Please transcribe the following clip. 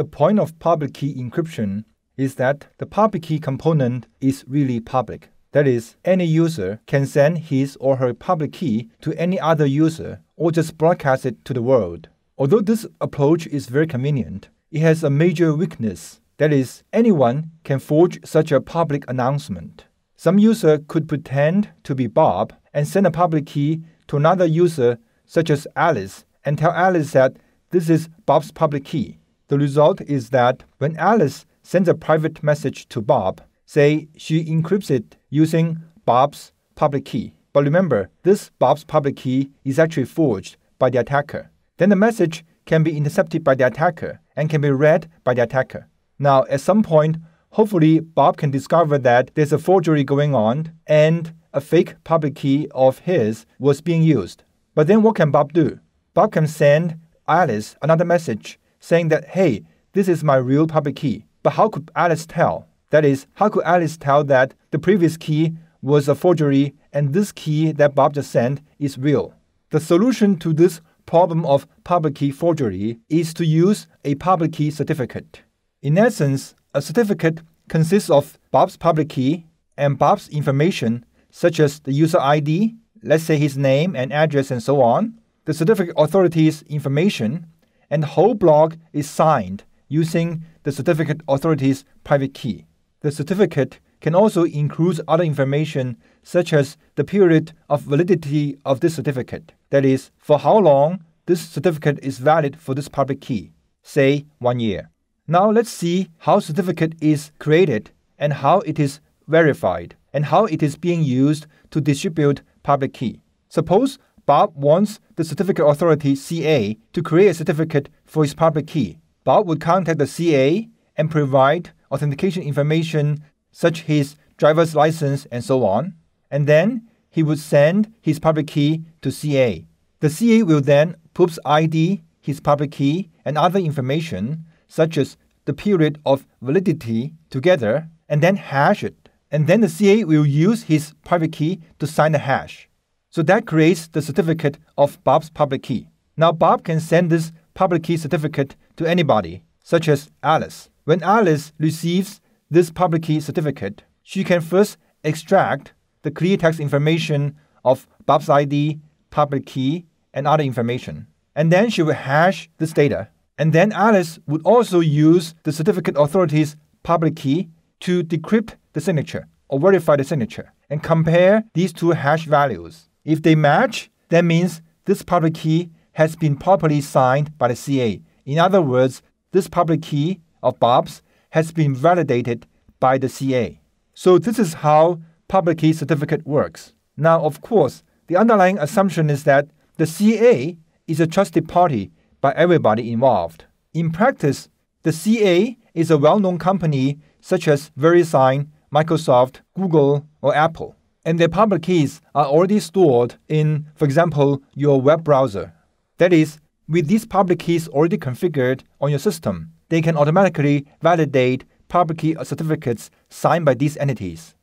The point of public key encryption is that the public key component is really public. That is, any user can send his or her public key to any other user or just broadcast it to the world. Although this approach is very convenient, it has a major weakness. That is, anyone can forge such a public announcement. Some user could pretend to be Bob and send a public key to another user, such as Alice, and tell Alice that this is Bob's public key. The result is that when Alice sends a private message to Bob, say she encrypts it using Bob's public key. But remember, this Bob's public key is actually forged by the attacker. Then the message can be intercepted by the attacker and can be read by the attacker. Now, at some point, hopefully Bob can discover that there's a forgery going on and a fake public key of his was being used. But then what can Bob do? Bob can send Alice another message saying that, hey, this is my real public key. But how could Alice tell? That is, how could Alice tell that the previous key was a forgery and this key that Bob just sent is real? The solution to this problem of public key forgery is to use a public key certificate. In essence, a certificate consists of Bob's public key and Bob's information, such as the user ID, let's say his name and address and so on, the certificate authority's information, and the whole block is signed using the certificate authority's private key. The certificate can also include other information such as the period of validity of this certificate, that is, for how long this certificate is valid for this public key, say one year. Now let's see how certificate is created and how it is verified and how it is being used to distribute public key. Suppose Bob wants the certificate authority CA to create a certificate for his public key. Bob would contact the CA and provide authentication information such his driver's license and so on, and then he would send his public key to CA. The CA will then poops ID, his public key, and other information such as the period of validity together and then hash it. And then the CA will use his private key to sign the hash. So that creates the certificate of Bob's public key. Now Bob can send this public key certificate to anybody, such as Alice. When Alice receives this public key certificate, she can first extract the clear text information of Bob's ID, public key, and other information. And then she will hash this data. And then Alice would also use the certificate authority's public key to decrypt the signature or verify the signature and compare these two hash values. If they match, that means this public key has been properly signed by the CA. In other words, this public key of Bob's has been validated by the CA. So this is how public key certificate works. Now, of course, the underlying assumption is that the CA is a trusted party by everybody involved. In practice, the CA is a well-known company such as VeriSign, Microsoft, Google, or Apple and their public keys are already stored in, for example, your web browser. That is, with these public keys already configured on your system, they can automatically validate public key certificates signed by these entities.